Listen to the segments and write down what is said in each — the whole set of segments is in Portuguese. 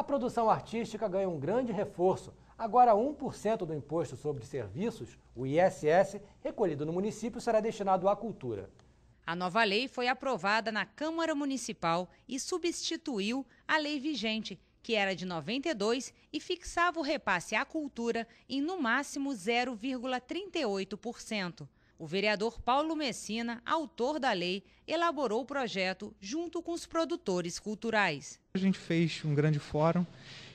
A produção artística ganha um grande reforço. Agora, 1% do Imposto sobre Serviços, o ISS, recolhido no município, será destinado à cultura. A nova lei foi aprovada na Câmara Municipal e substituiu a lei vigente, que era de 92 e fixava o repasse à cultura em no máximo 0,38%. O vereador Paulo Messina, autor da lei, elaborou o projeto junto com os produtores culturais. A gente fez um grande fórum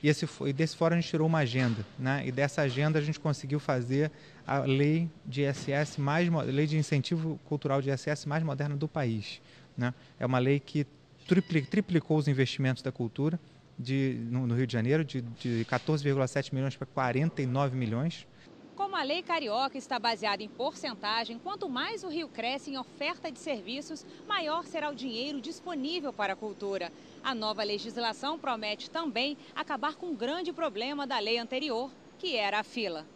e, esse, foi desse fórum a gente tirou uma agenda, né? E dessa agenda a gente conseguiu fazer a lei de ISS mais lei de incentivo cultural de ISS mais moderna do país, né? É uma lei que triplicou os investimentos da cultura de, no, no Rio de Janeiro de, de 14,7 milhões para 49 milhões como a lei carioca está baseada em porcentagem, quanto mais o Rio cresce em oferta de serviços, maior será o dinheiro disponível para a cultura. A nova legislação promete também acabar com um grande problema da lei anterior, que era a fila.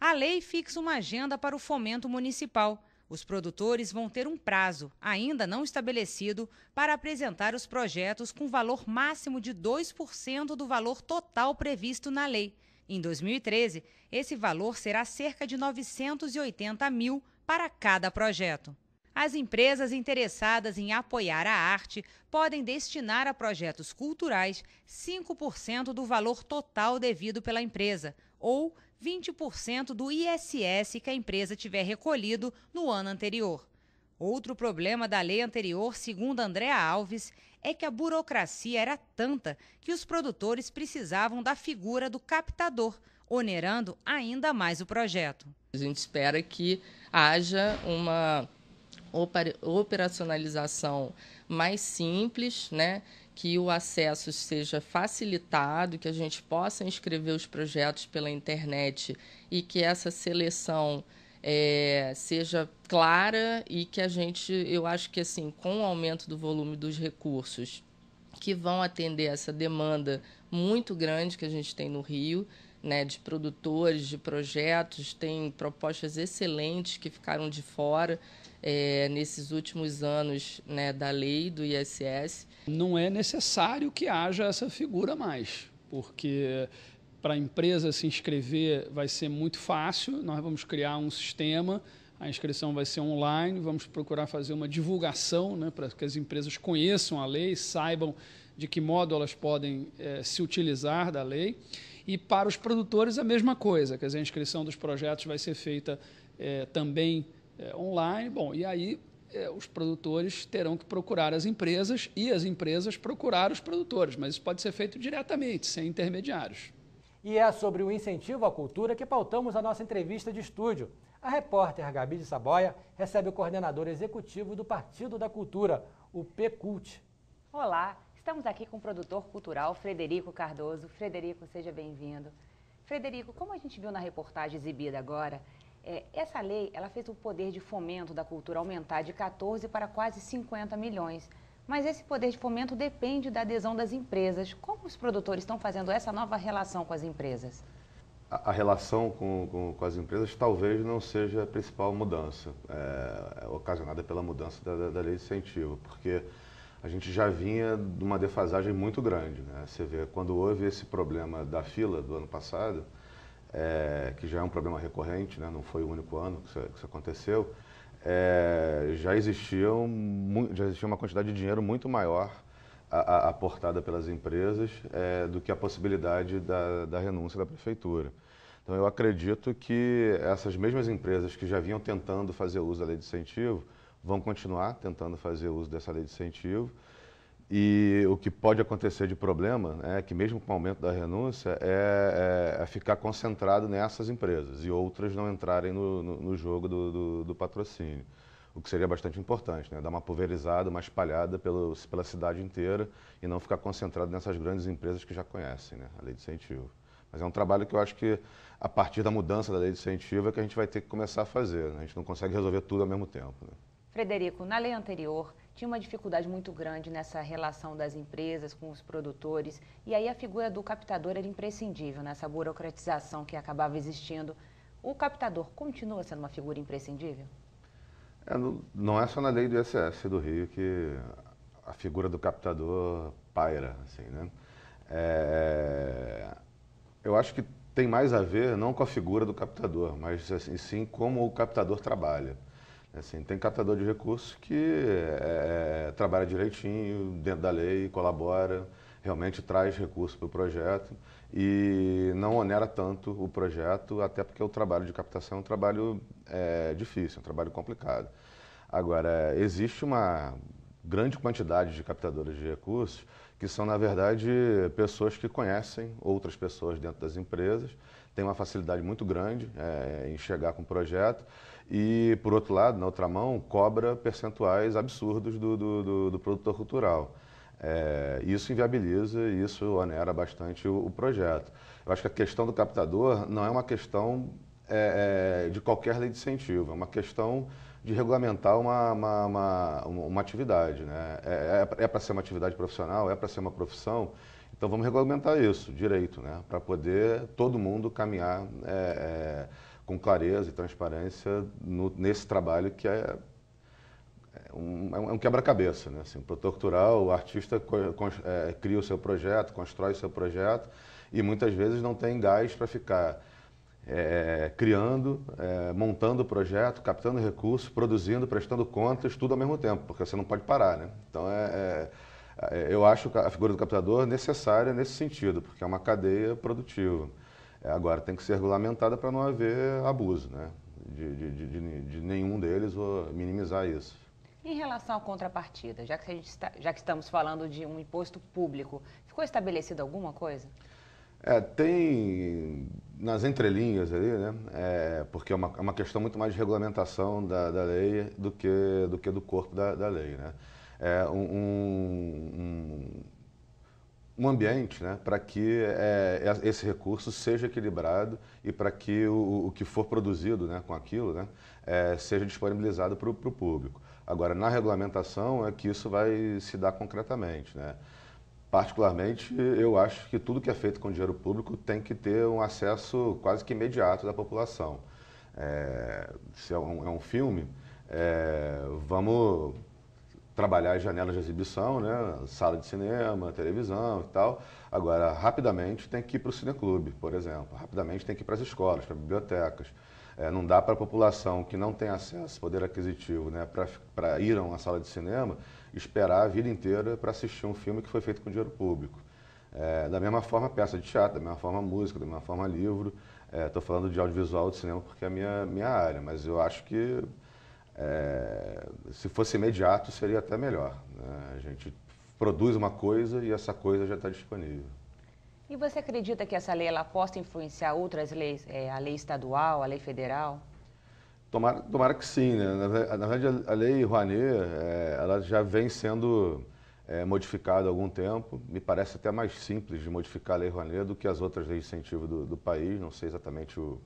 A lei fixa uma agenda para o fomento municipal. Os produtores vão ter um prazo, ainda não estabelecido, para apresentar os projetos com valor máximo de 2% do valor total previsto na lei. Em 2013, esse valor será cerca de 980 mil para cada projeto. As empresas interessadas em apoiar a arte podem destinar a projetos culturais 5% do valor total devido pela empresa ou 20% do ISS que a empresa tiver recolhido no ano anterior. Outro problema da lei anterior, segundo Andréa Alves, é que a burocracia era tanta que os produtores precisavam da figura do captador, onerando ainda mais o projeto. A gente espera que haja uma operacionalização mais simples, né? que o acesso seja facilitado, que a gente possa inscrever os projetos pela internet e que essa seleção é, seja clara e que a gente, eu acho que assim, com o aumento do volume dos recursos que vão atender essa demanda muito grande que a gente tem no Rio, né, de produtores, de projetos, tem propostas excelentes que ficaram de fora é, nesses últimos anos né, da lei do ISS. Não é necessário que haja essa figura mais, porque para a empresa se inscrever vai ser muito fácil. Nós vamos criar um sistema, a inscrição vai ser online, vamos procurar fazer uma divulgação né, para que as empresas conheçam a lei, saibam de que modo elas podem eh, se utilizar da lei. E para os produtores, a mesma coisa, quer dizer, a inscrição dos projetos vai ser feita eh, também eh, online. Bom, e aí os produtores terão que procurar as empresas e as empresas procurar os produtores, mas isso pode ser feito diretamente, sem intermediários. E é sobre o incentivo à cultura que pautamos a nossa entrevista de estúdio. A repórter Gabi de Saboia recebe o coordenador executivo do Partido da Cultura, o PCult. Olá, estamos aqui com o produtor cultural Frederico Cardoso. Frederico, seja bem-vindo. Frederico, como a gente viu na reportagem exibida agora, é, essa lei ela fez o poder de fomento da cultura aumentar de 14 para quase 50 milhões. Mas esse poder de fomento depende da adesão das empresas. Como os produtores estão fazendo essa nova relação com as empresas? A, a relação com, com, com, as empresas talvez não seja a principal mudança, é, é ocasionada pela mudança da, da, lei de incentivo, porque a gente já vinha de uma defasagem muito grande. Né? Você vê, quando houve esse problema da fila do ano passado, é, que já é um problema recorrente, né? não foi o único ano que isso, que isso aconteceu, é, já, existiam, já existia uma quantidade de dinheiro muito maior aportada pelas empresas é, do que a possibilidade da, da renúncia da prefeitura. Então, eu acredito que essas mesmas empresas que já vinham tentando fazer uso da lei de incentivo vão continuar tentando fazer uso dessa lei de incentivo e o que pode acontecer de problema é que, mesmo com o aumento da renúncia, é, é, é ficar concentrado nessas empresas e outras não entrarem no, no, no jogo do, do, do, patrocínio, o que seria bastante importante, né? dar uma pulverizada, uma espalhada pelo, pela cidade inteira e não ficar concentrado nessas grandes empresas que já conhecem né? a lei de incentivo. Mas é um trabalho que eu acho que, a partir da mudança da lei de incentivo, é que a gente vai ter que começar a fazer. Né? A gente não consegue resolver tudo ao mesmo tempo. Né? Frederico, na lei anterior, tinha uma dificuldade muito grande nessa relação das empresas com os produtores, e aí a figura do captador era imprescindível nessa burocratização que acabava existindo. O captador continua sendo uma figura imprescindível? É, não é só na lei do ISS do Rio que a figura do captador paira, assim, né? É, eu acho que tem mais a ver não com a figura do captador, mas assim, sim como o captador trabalha. Assim, tem captador de recursos que é, trabalha direitinho, dentro da lei, colabora, realmente traz recursos para o projeto e não onera tanto o projeto, até porque o trabalho de captação é um trabalho eh, é, difícil, um trabalho complicado. Agora, existe uma grande quantidade de captadores de recursos, que são, na verdade, pessoas que conhecem outras pessoas dentro das empresas, têm uma facilidade muito grande é, em chegar com o projeto e, por outro lado, na outra mão, cobra percentuais absurdos do, do, do, do produtor cultural. É, isso inviabiliza e isso onera bastante o, o projeto. Eu acho que a questão do captador não é uma questão é, é, de qualquer lei de incentivo, é uma questão de regulamentar uma, uma, uma, uma atividade. Né? É, é, é para ser uma atividade profissional, é para ser uma profissão, então vamos regulamentar isso direito, né? para poder todo mundo caminhar é, é, com clareza e transparência no, nesse trabalho que é um, é um quebra-cabeça. Né? Assim, o produtor cultural, o artista é, cria o seu projeto, constrói o seu projeto e muitas vezes não tem gás para ficar é, criando, é, montando o projeto, captando recursos, produzindo, prestando contas, tudo ao mesmo tempo, porque você não pode parar, né? Então, é, é, é eu acho a figura do captador é necessária nesse sentido, porque é uma cadeia produtiva. agora, tem que ser regulamentada para não haver abuso, né? De, de, de, de nenhum deles ou minimizar isso. Em relação à contrapartida, já que, está, já que estamos falando de um imposto público, ficou estabelecida alguma coisa? É, tem nas entrelinhas ali, né? É, porque é uma, é uma questão muito mais de regulamentação da, da lei do que, do que do corpo da, da lei, né? É um, um, um ambiente né, para que é, é, esse recurso seja equilibrado e para que o, o que for produzido né, com aquilo né, é, seja disponibilizado para o público. Agora, na regulamentação é que isso vai se dar concretamente. Né? Particularmente, eu acho que tudo que é feito com dinheiro público tem que ter um acesso quase que imediato da população. É, se é um, é um filme, é, vamos trabalhar as janelas de exibição, né? sala de cinema, televisão e tal. Agora, rapidamente tem que ir para o cineclube, por exemplo. Rapidamente tem que ir para as escolas, para bibliotecas. É, não dá para a população que não tem acesso, poder aquisitivo, né, para ir a uma sala de cinema, esperar a vida inteira para assistir um filme que foi feito com dinheiro público. É, da mesma forma, peça de teatro, da mesma forma, música, da mesma forma, livro. Estou é, falando de audiovisual, de cinema, porque é a minha, minha área, mas eu acho que é, se fosse imediato seria até melhor. Né? A gente produz uma coisa e essa coisa já está disponível. E você acredita que essa lei ela possa influenciar outras leis, é, a lei estadual, a lei federal? Tomara, tomara que sim. Né? Na, verdade, a lei Rouanet, é, ela já vem sendo é, modificada há algum tempo. Me parece até mais simples de modificar a lei Rouanet do que as outras leis de incentivo do, do país. Não sei exatamente o,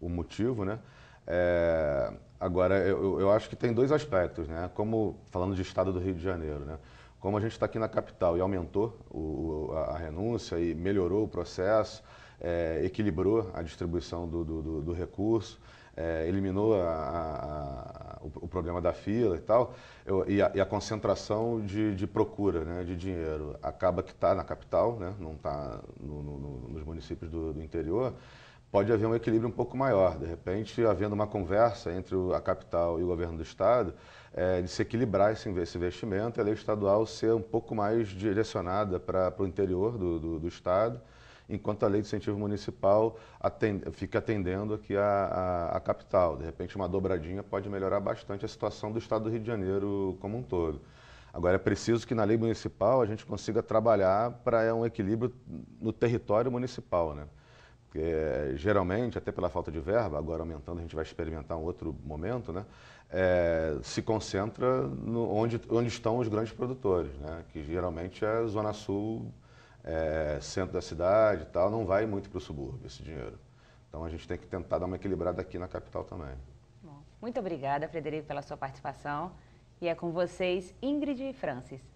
o motivo, né? É, agora, eu, eu acho que tem dois aspectos, né? Como, falando de estado do Rio de Janeiro, né? Como a gente está aqui na capital e aumentou o, a, a renúncia, denúncia e melhorou o processo, é, equilibrou a distribuição do, do, do recurso, é, eliminou a, a, a, o, problema da fila e tal, eu, e, e, a, concentração de, de, procura né, de dinheiro acaba que está na capital, né, não está no, no, nos municípios do, do interior pode haver um equilíbrio um pouco maior. De repente, havendo uma conversa entre a capital e o governo do Estado, é, de se equilibrar esse investimento, a lei estadual ser um pouco mais direcionada para o interior do, do, do, Estado, enquanto a lei de incentivo municipal atende, fica atendendo aqui a, a, a capital. De repente, uma dobradinha pode melhorar bastante a situação do Estado do Rio de Janeiro como um todo. Agora, é preciso que na lei municipal a gente consiga trabalhar para é, um equilíbrio no território municipal, né? é, geralmente, até pela falta de verba, agora aumentando, a gente vai experimentar um outro momento, né? É, se concentra no, onde, onde estão os grandes produtores, né? que geralmente é Zona Sul, é, centro da cidade e tal, não vai muito para o subúrbio esse dinheiro. Então a gente tem que tentar dar uma equilibrada aqui na capital também. Bom, muito obrigada, Frederico, pela sua participação. E é com vocês, Ingrid e Francis.